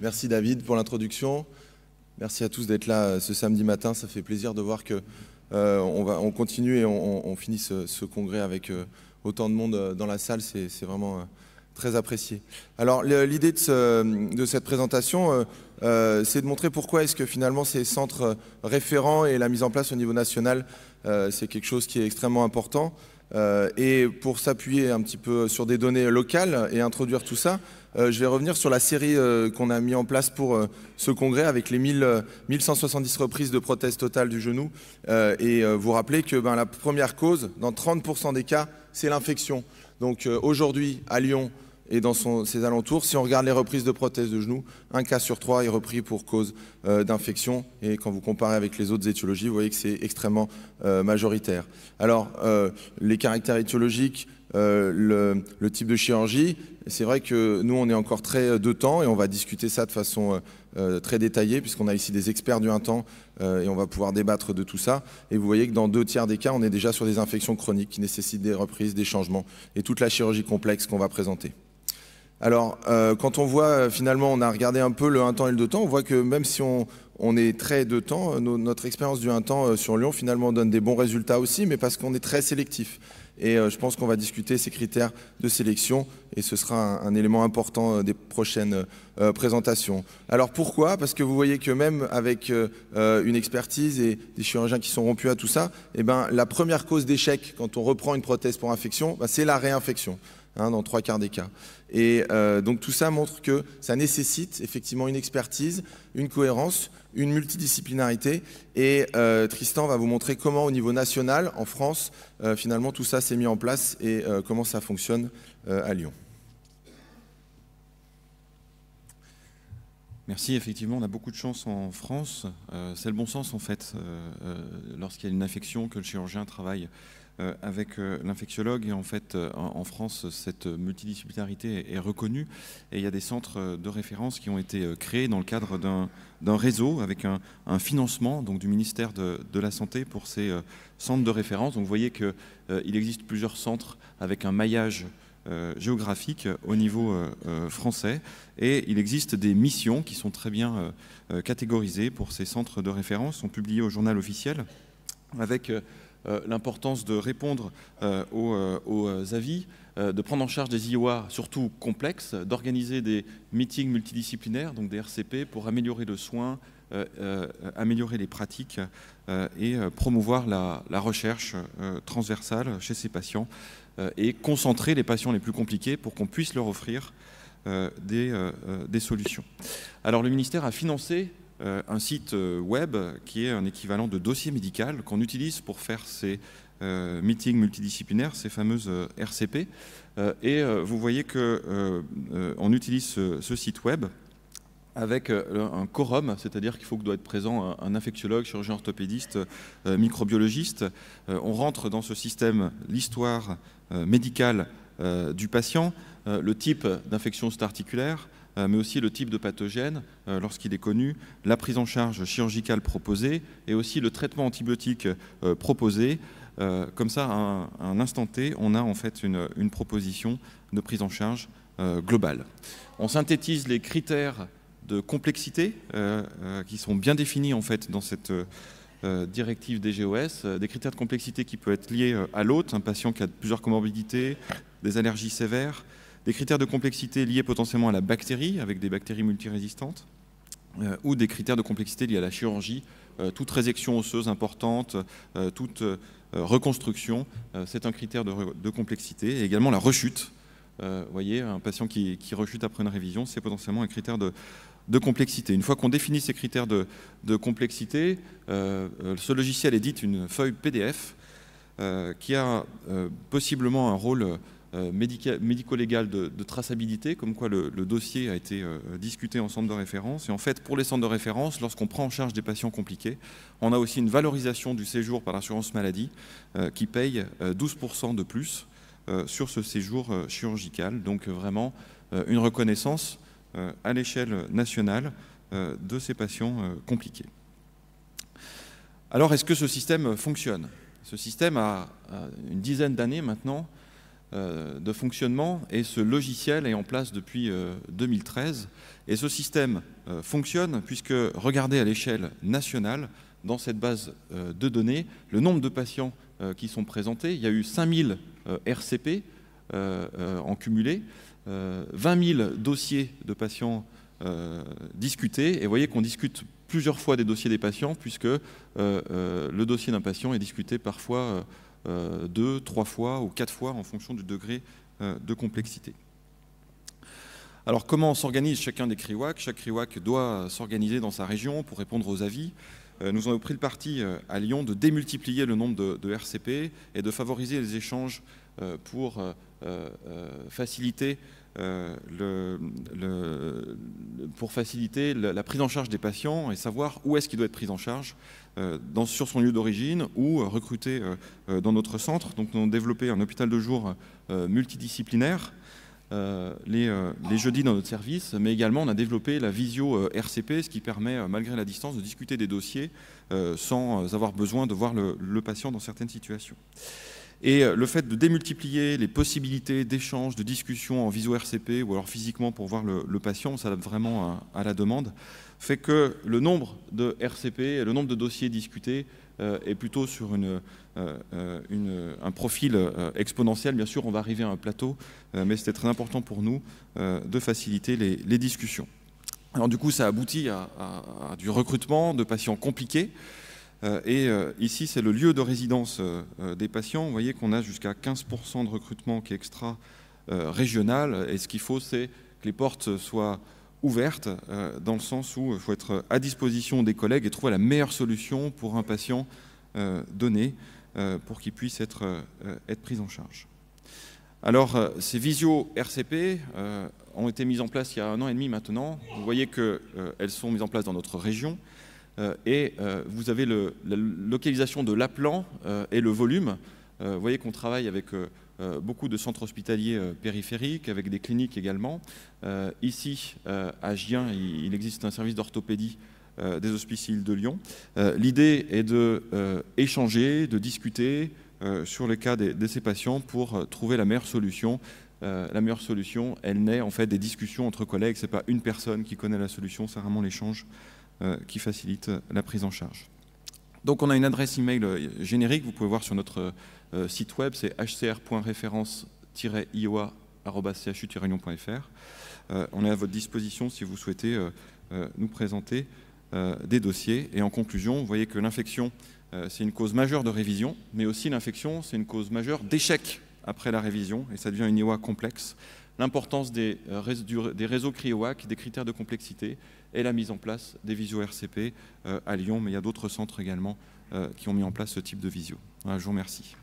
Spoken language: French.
Merci David pour l'introduction. Merci à tous d'être là euh, ce samedi matin. Ça fait plaisir de voir que euh, va, on continue et on, finit ce, congrès avec euh, autant de monde dans la salle. C'est vraiment très apprécié. Alors l'idée de, de, cette présentation, c'est de montrer pourquoi est-ce que finalement ces centres référents et la mise en place au niveau national, c'est quelque chose qui est extrêmement important. Euh, et pour s'appuyer un petit peu sur des données locales et introduire tout ça, euh, je vais revenir sur la série euh, qu'on a mis en place pour ce congrès avec les 1170 reprises de prothèses totales du genou et vous rappeler que ben, la première cause, dans 30% des cas, c'est l'infection. Donc aujourd'hui, à Lyon, et dans ses alentours. Si on regarde les reprises de prothèses de genoux, un cas sur trois est repris pour cause euh, d'infection. Et quand vous comparez avec les autres étiologies, vous voyez que c'est extrêmement euh, majoritaire. Alors, euh, les caractères étiologiques, le, type de chirurgie, c'est vrai que nous, on est encore très de temps et on va discuter ça de façon très détaillée, puisqu'on a ici des experts du un temps et on va pouvoir débattre de tout ça. Et vous voyez que dans deux tiers des cas, on est déjà sur des infections chroniques qui nécessitent des reprises, des changements et toute la chirurgie complexe qu'on va présenter. Alors, euh, quand on voit, euh, finalement, on a regardé un peu le 1 temps et le 2 temps, on voit que même si on, est très 2 temps, euh, notre expérience du 1 temps sur Lyon, finalement, donne des bons résultats aussi, mais parce qu'on est très sélectif. Et je pense qu'on va discuter ces critères de sélection et ce sera un, élément important des prochaines présentations. Alors pourquoi Parce que vous voyez que même avec une expertise et des chirurgiens qui sont rompus à tout ça, eh ben, la première cause d'échec quand on reprend une prothèse pour infection, bah, c'est la réinfection. Hein, dans trois quarts des cas. Et euh, donc tout ça montre que ça nécessite effectivement une expertise, une cohérence, une multidisciplinarité. Et euh, Tristan va vous montrer comment au niveau national, en France, euh, finalement tout ça s'est mis en place et comment ça fonctionne à Lyon. Merci, effectivement, on a beaucoup de chance en France. c'est le bon sens, en fait, lorsqu'il y a une affection, que le chirurgien travaille euh, avec euh, l'infectiologue. Et en fait, euh, en France, cette multidisciplinarité est reconnue et il y a des centres de référence qui ont été créés dans le cadre d'un réseau avec un, financement donc, du ministère de, la Santé pour ces centres de référence. Donc vous voyez qu'il existe plusieurs centres avec un maillage géographique au niveau français et il existe des missions qui sont très bien catégorisées pour ces centres de référence, sont publiées au journal officiel avec euh, l'importance de répondre euh, aux, euh, avis, de prendre en charge des IOA, surtout complexes, d'organiser des meetings multidisciplinaires, donc des RCP, pour améliorer le soin, améliorer les pratiques et promouvoir la, recherche transversale chez ces patients et concentrer les patients les plus compliqués pour qu'on puisse leur offrir des, des solutions. Alors le ministère a financé euh, un site euh, web qui est un équivalent de dossier médical qu'on utilise pour faire ces euh, meetings multidisciplinaires, ces fameuses RCP. et vous voyez qu'on utilise ce, site web avec un quorum, c'est-à-dire qu'il faut que doit être présent un infectiologue, chirurgien orthopédiste, microbiologiste. On rentre dans ce système l'histoire médicale du patient, le type d'infection articulaire, euh, mais aussi le type de pathogène euh, lorsqu'il est connu, la prise en charge chirurgicale proposée et aussi le traitement antibiotique euh, proposé. Comme ça, à un instant T, on a en fait une, proposition de prise en charge globale. On synthétise les critères de complexité qui sont bien définis en fait dans cette directive DGOS, des critères de complexité qui peuvent être liés à l'hôte, un patient qui a plusieurs comorbidités, des allergies sévères, des critères de complexité liés potentiellement à la bactérie, avec des bactéries multirésistantes, euh, ou des critères de complexité liés à la chirurgie, euh, toute résection osseuse importante, euh, toute reconstruction, c'est un critère de, complexité, et également la rechute. Vous voyez, un patient qui, rechute après une révision, c'est potentiellement un critère de, complexité. Une fois qu'on définit ces critères de, de complexité, ce logiciel édite une feuille PDF qui a possiblement un rôle euh, médico légal de, traçabilité, comme quoi le, le dossier a été euh, discuté en centre de référence. Et en fait, pour les centres de référence, lorsqu'on prend en charge des patients compliqués, on a aussi une valorisation du séjour par l'assurance maladie euh, qui paye 12% de plus sur ce séjour chirurgical. Donc vraiment une reconnaissance à l'échelle nationale de ces patients compliqués. Alors est-ce que ce système fonctionne Ce système a une dizaine d'années maintenant euh, de fonctionnement et ce logiciel est en place depuis 2013. Euh, et ce système euh, fonctionne puisque, regardez à l'échelle nationale, dans cette base de données, le nombre de patients qui sont présentés, il y a eu 5000 RCP en cumulé, 20 000 dossiers de patients discutés, et vous voyez qu'on discute plusieurs fois des dossiers des patients puisque le dossier d'un patient est discuté parfois euh, deux, trois fois ou quatre fois en fonction du degré euh, de complexité. Alors comment s'organise chacun des CRIWAC Chaque CRIWAC doit s'organiser dans sa région pour répondre aux avis. Euh, nous avons pris le parti euh, à Lyon de démultiplier le nombre de, RCP et de favoriser les échanges euh, pour faciliter la, prise en charge des patients et savoir où est-ce qu'il doit être pris en charge, sur son lieu d'origine ou recruter recruté dans notre centre. Donc nous avons développé un hôpital de jour multidisciplinaire euh, euh, les, jeudis dans notre service, mais également on a développé la visio euh, RCP, ce qui permet, malgré la distance, de discuter des dossiers sans avoir besoin de voir le, patient dans certaines situations. Et le fait de démultiplier les possibilités d'échange, de discussion en visio-RCP ou alors physiquement pour voir le, patient, on s'adapte vraiment à, à, la demande, fait que le nombre de RCP, le nombre de dossiers discutés euh, est plutôt sur une, euh, euh, un profil exponentiel. Bien sûr, on va arriver à un plateau, mais c'était très important pour nous de faciliter les, discussions. Alors du coup, ça aboutit à, à du recrutement de patients compliqués. Et ici, c'est le lieu de résidence des patients. Vous voyez qu'on a jusqu'à 15% de recrutement qui est extra-régional. Et ce qu'il faut, c'est que les portes soient ouverte, euh, dans le sens où il euh, faut être euh, à disposition des collègues et trouver la meilleure solution pour un patient donné, pour qu'il puisse être, être pris en charge. Alors, ces visio RCP ont été mises en place il y a un an et demi maintenant. Vous voyez qu'elles sont mises en place dans notre région. et vous avez le, la localisation de l'appelant et le volume euh, vous voyez qu'on travaille avec euh, euh, beaucoup de centres hospitaliers périphériques, avec des cliniques également. ici, à Gien, il, existe un service d'orthopédie des Hospices de Lyon. L'idée est de échanger, de discuter sur les cas de, ces patients pour trouver la meilleure solution la meilleure solution, elle naît en fait des discussions entre collègues. Ce n'est pas une personne qui connaît la solution, c'est vraiment l'échange qui facilite la prise en charge. Donc on a une adresse email euh, générique, vous pouvez voir sur notre euh, euh, site web, c'est hcrreference ioachu unionfr on est à votre disposition si vous souhaitez nous présenter des dossiers. Et en conclusion, vous voyez que l'infection, c'est une cause majeure de révision, mais aussi l'infection, c'est une cause majeure d'échec après la révision, et ça devient une IOA complexe l'importance euh, des, réseaux CRIOAC, des critères de complexité et la mise en place des visio RCP euh, à Lyon, mais il y a d'autres centres également euh, qui ont mis en place ce type de visio. je vous remercie.